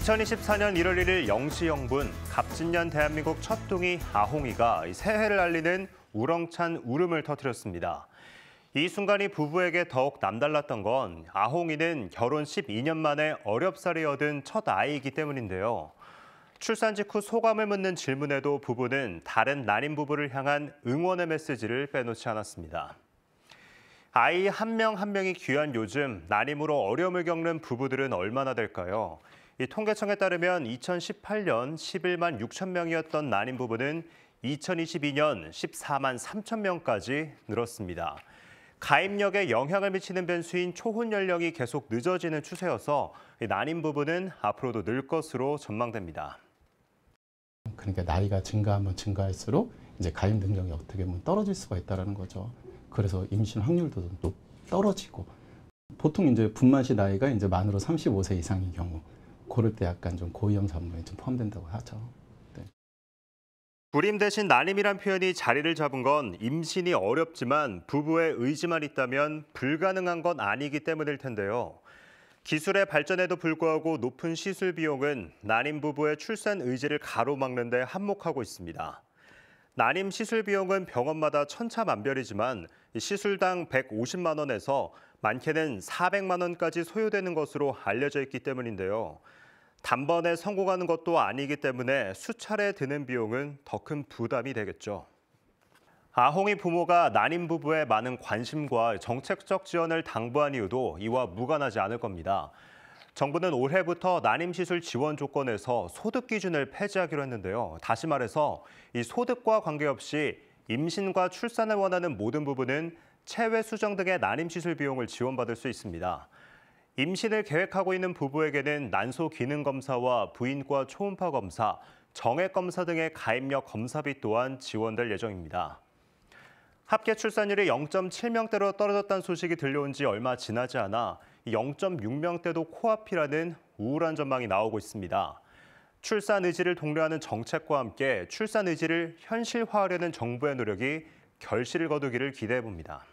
2024년 1월 1일 0시 0분 갑진년 대한민국 첫둥이 아홍이가 새해를 알리는 우렁찬 울음을 터뜨렸습니다. 이 순간이 부부에게 더욱 남달랐던 건 아홍이는 결혼 12년 만에 어렵사리 얻은 첫 아이이기 때문인데요. 출산 직후 소감을 묻는 질문에도 부부는 다른 난임 부부를 향한 응원의 메시지를 빼놓지 않았습니다. 아이 한 명한 한 명이 귀한 요즘 난임으로 어려움을 겪는 부부들은 얼마나 될까요? 이 통계청에 따르면 2018년 11만 6천 명이었던 난임 부부는 2022년 14만 3천 명까지 늘었습니다. 가입력에 영향을 미치는 변수인 초혼 연령이 계속 늦어지는 추세여서 난임 부부는 앞으로도 늘 것으로 전망됩니다. 그러니까 나이가 증가하면 증가할수록 이제 가입 능력이 어떻게 보면 떨어질 수가 있다는 거죠. 그래서 임신 확률도 또 떨어지고 보통 이제 분만시 나이가 이제 만으로 35세 이상인 경우 고를 때 약간 좀 고위험 산물에좀 포함된다고 하죠. 네. 불임 대신 난임이란 표현이 자리를 잡은 건 임신이 어렵지만 부부의 의지만 있다면 불가능한 건 아니기 때문일 텐데요. 기술의 발전에도 불구하고 높은 시술 비용은 난임 부부의 출산 의지를 가로막는 데 한몫하고 있습니다. 난임 시술 비용은 병원마다 천차만별이지만 시술당 150만 원에서 많게는 400만 원까지 소요되는 것으로 알려져 있기 때문인데요. 단번에 성공하는 것도 아니기 때문에 수차례 드는 비용은 더 큰 부담이 되겠죠. 아홍이 부모가 난임 부부의 많은 관심과 정책적 지원을 당부한 이유도 이와 무관하지 않을 겁니다. 정부는 올해부터 난임시술 지원 조건에서 소득 기준을 폐지하기로 했는데요. 다시 말해서 이 소득과 관계없이 임신과 출산을 원하는 모든 부부는 체외 수정 등의 난임 시술 비용을 지원받을 수 있습니다. 임신을 계획하고 있는 부부에게는 난소 기능 검사와 부인과 초음파 검사, 정액 검사 등의 가입력 검사비 또한 지원될 예정입니다. 합계 출산율이 0.7명대로 떨어졌다는 소식이 들려온 지 얼마 지나지 않아 0.6명대도 코앞이라는 우울한 전망이 나오고 있습니다. 출산 의지를 독려하는 정책과 함께 출산 의지를 현실화하려는 정부의 노력이 결실을 거두기를 기대해 봅니다.